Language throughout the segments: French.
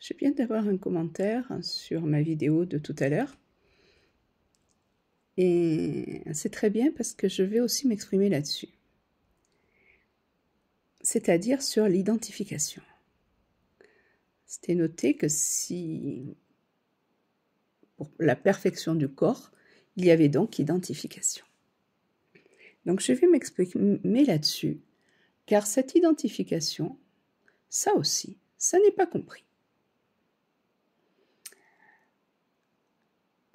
Je viens d'avoir un commentaire sur ma vidéo de tout à l'heure. Et c'est très bien parce que je vais aussi m'exprimer là-dessus. C'est-à-dire sur l'identification. C'était noté que si, pour la perfection du corps, il y avait donc identification. Donc je vais m'exprimer là-dessus, car cette identification, ça aussi, ça n'est pas compris.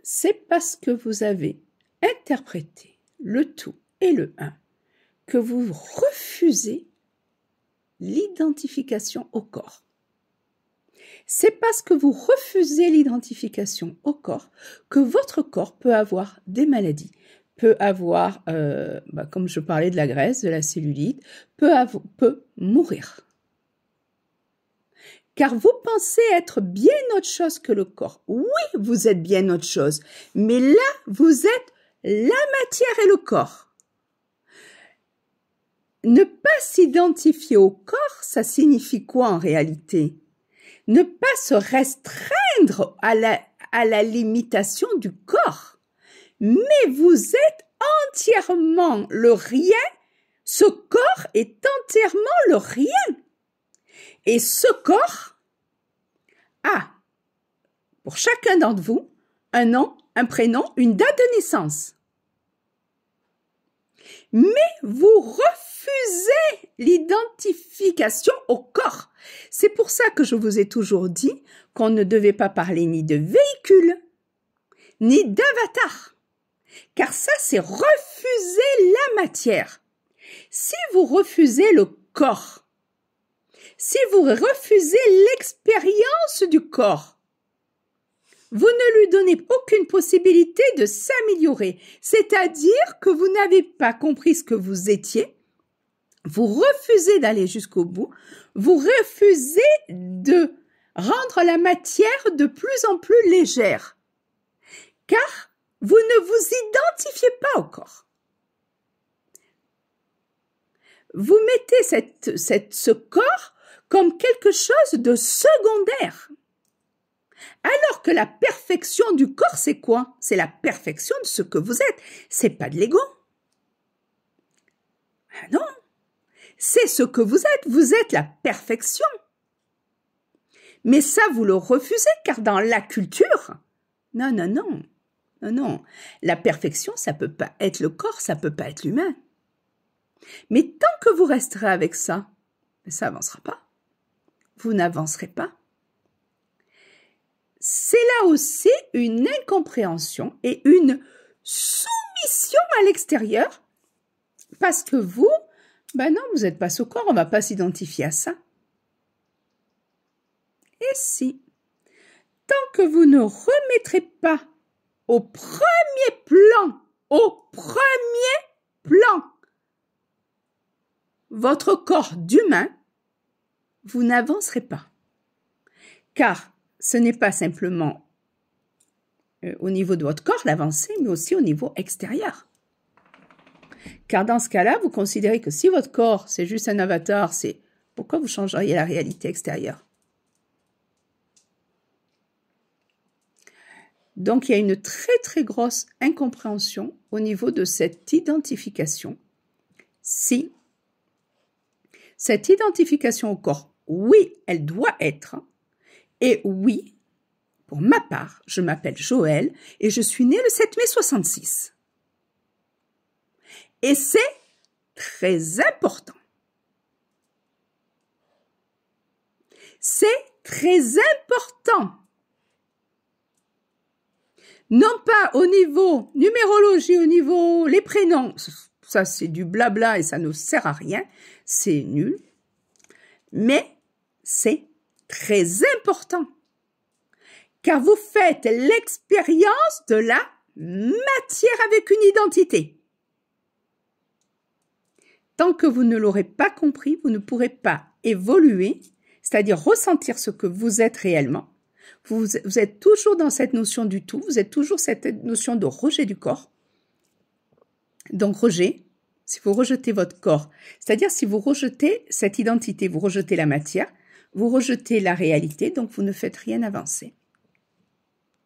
c'est parce que vous avez interprété le tout et le un que vous refusez l'identification au corps. C'est parce que vous refusez l'identification au corps que votre corps peut avoir des maladies, peut avoir, euh, bah, comme je parlais de la graisse, de la cellulite, peut mourir car vous pensez être bien autre chose que le corps. Oui, vous êtes bien autre chose, mais là, vous êtes la matière et le corps. Ne pas s'identifier au corps, ça signifie quoi en réalité Ne pas se restreindre à la, à la limitation du corps, mais vous êtes entièrement le rien, ce corps est entièrement le rien. Et ce corps a, pour chacun d'entre vous, un nom, un prénom, une date de naissance. Mais vous refusez l'identification au corps. C'est pour ça que je vous ai toujours dit qu'on ne devait pas parler ni de véhicule, ni d'avatar. Car ça, c'est refuser la matière. Si vous refusez le corps, si vous refusez l'expérience du corps. Vous ne lui donnez aucune possibilité de s'améliorer, c'est-à-dire que vous n'avez pas compris ce que vous étiez, vous refusez d'aller jusqu'au bout, vous refusez de rendre la matière de plus en plus légère, car vous ne vous identifiez pas au corps. Vous mettez ce corps comme quelque chose de secondaire. Alors que la perfection du corps, c'est quoi C'est la perfection de ce que vous êtes. C'est pas de l'ego. Ah non. C'est ce que vous êtes. Vous êtes la perfection. Mais ça, vous le refusez, car dans la culture, non, non, non. Non, non. La perfection, ça peut pas être le corps, ça peut pas être l'humain. Mais tant que vous resterez avec ça, ça avancera pas vous n'avancerez pas. C'est là aussi une incompréhension et une soumission à l'extérieur parce que vous, ben non, vous n'êtes pas ce corps, on ne va pas s'identifier à ça. Et si, tant que vous ne remettrez pas au premier plan, au premier plan, votre corps d'humain, vous n'avancerez pas. Car ce n'est pas simplement euh, au niveau de votre corps l'avancée, mais aussi au niveau extérieur. Car dans ce cas-là, vous considérez que si votre corps, c'est juste un avatar, c'est pourquoi vous changeriez la réalité extérieure Donc il y a une très très grosse incompréhension au niveau de cette identification. Si cette identification au corps oui, elle doit être. Hein. Et oui, pour ma part, je m'appelle Joël et je suis née le 7 mai 66. Et c'est très important. C'est très important. Non pas au niveau numérologie, au niveau les prénoms. Ça, c'est du blabla et ça ne sert à rien. C'est nul. Mais c'est très important, car vous faites l'expérience de la matière avec une identité. Tant que vous ne l'aurez pas compris, vous ne pourrez pas évoluer, c'est-à-dire ressentir ce que vous êtes réellement. Vous, êtes toujours dans cette notion du tout, vous êtes toujours cette notion de rejet du corps. Donc rejet, si vous rejetez votre corps, c'est-à-dire si vous rejetez cette identité, vous rejetez la matière, vous rejetez la réalité, donc vous ne faites rien avancer.